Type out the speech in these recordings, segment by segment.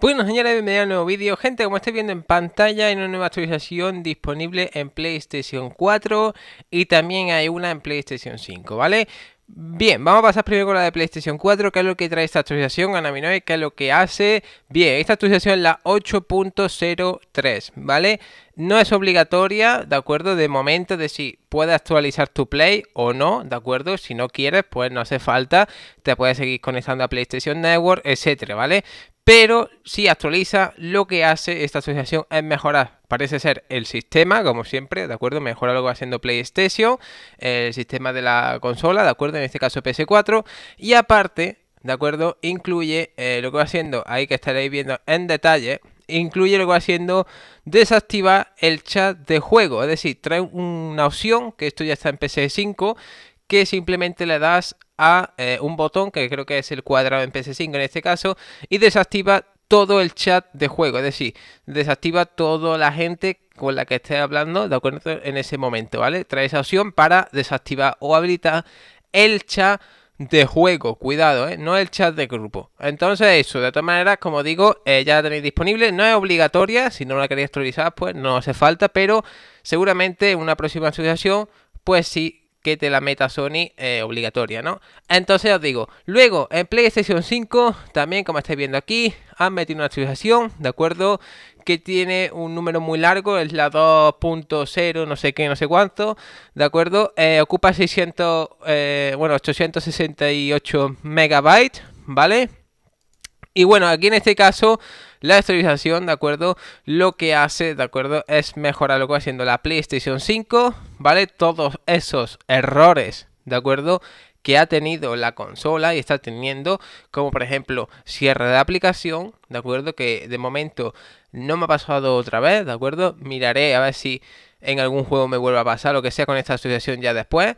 Bueno señores, bienvenidos a un nuevo vídeo. Gente, como estáis viendo en pantalla, hay una nueva actualización disponible en PlayStation 4 y también hay una en PlayStation 5, ¿vale? Bien, vamos a pasar primero con la de PlayStation 4, ¿Qué es lo que trae esta actualización, Anaminoe, ¿qué es lo que hace. Bien, esta actualización es la 8.03, ¿vale? No es obligatoria, ¿de acuerdo? De momento, de si puedes actualizar tu Play o no, ¿de acuerdo? Si no quieres, pues no hace falta, te puedes seguir conectando a PlayStation Network, etcétera, ¿vale? pero si actualiza, lo que hace esta asociación es mejorar. Parece ser el sistema, como siempre, ¿de acuerdo? Mejora lo que va haciendo PlayStation, el sistema de la consola, ¿de acuerdo? En este caso PS4. Y aparte, ¿de acuerdo? Incluye eh, lo que va haciendo, ahí que estaréis viendo en detalle, incluye lo que va haciendo desactivar el chat de juego. Es decir, trae una opción, que esto ya está en PS5, que simplemente le das a eh, un botón que creo que es el cuadrado en PC 5 en este caso y desactiva todo el chat de juego, es decir, desactiva toda la gente con la que esté hablando, en ese momento, ¿vale? Trae esa opción para desactivar o habilitar el chat de juego, cuidado, ¿eh? no el chat de grupo. Entonces eso, de todas maneras, como digo, eh, ya la tenéis disponible, no es obligatoria, si no la queréis actualizar, pues no hace falta, pero seguramente en una próxima asociación pues sí que te la meta Sony eh, obligatoria, ¿no? Entonces os digo, luego en PlayStation 5, también como estáis viendo aquí, han metido una actualización, ¿de acuerdo? Que tiene un número muy largo, es la 2.0, no sé qué, no sé cuánto, ¿de acuerdo? Eh, ocupa 600, eh, bueno, 868 megabytes, ¿vale? Y bueno, aquí en este caso la actualización, ¿de acuerdo? Lo que hace, ¿de acuerdo? Es mejorar lo que va haciendo la PlayStation 5, ¿vale? Todos esos errores, ¿de acuerdo? que ha tenido la consola y está teniendo, como por ejemplo cierre de aplicación, ¿de acuerdo? Que de momento no me ha pasado otra vez, ¿de acuerdo? Miraré a ver si en algún juego me vuelva a pasar, lo que sea con esta asociación ya después,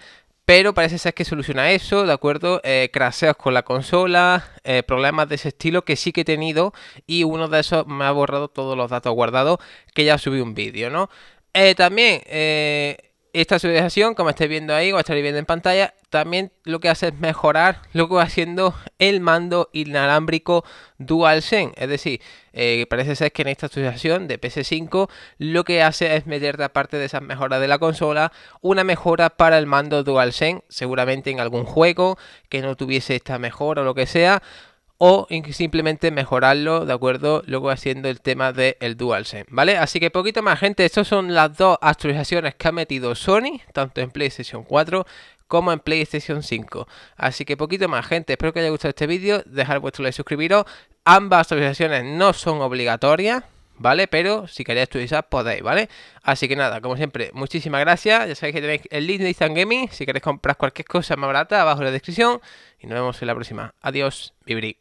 pero parece ser que soluciona eso, ¿de acuerdo? Eh, craseos con la consola, eh, problemas de ese estilo que sí que he tenido y uno de esos me ha borrado todos los datos guardados que ya subí un vídeo, ¿no? Eh, también esta actualización, como estáis viendo ahí, o estaréis viendo en pantalla, también lo que hace es mejorar lo que va haciendo el mando inalámbrico DualSense. Es decir, eh, parece ser que en esta actualización de PS5 lo que hace es meter, aparte de esas mejoras de la consola, una mejora para el mando DualSense, seguramente en algún juego que no tuviese esta mejora o lo que sea o simplemente mejorarlo, ¿de acuerdo? Luego haciendo el tema del DualSense, ¿vale? Así que poquito más, gente. Estas son las dos actualizaciones que ha metido Sony, tanto en PlayStation 4 como en PlayStation 5. Así que poquito más, gente. Espero que haya gustado este vídeo. Dejar vuestro like, suscribiros. Ambas actualizaciones no son obligatorias. ¿vale? Pero si queréis actualizar podéis, ¿vale? Así que nada, como siempre, muchísimas gracias. Ya sabéis que tenéis el link de Instant Gaming. Si queréis comprar cualquier cosa más barata, abajo en la descripción. Y nos vemos en la próxima. Adiós, vibri.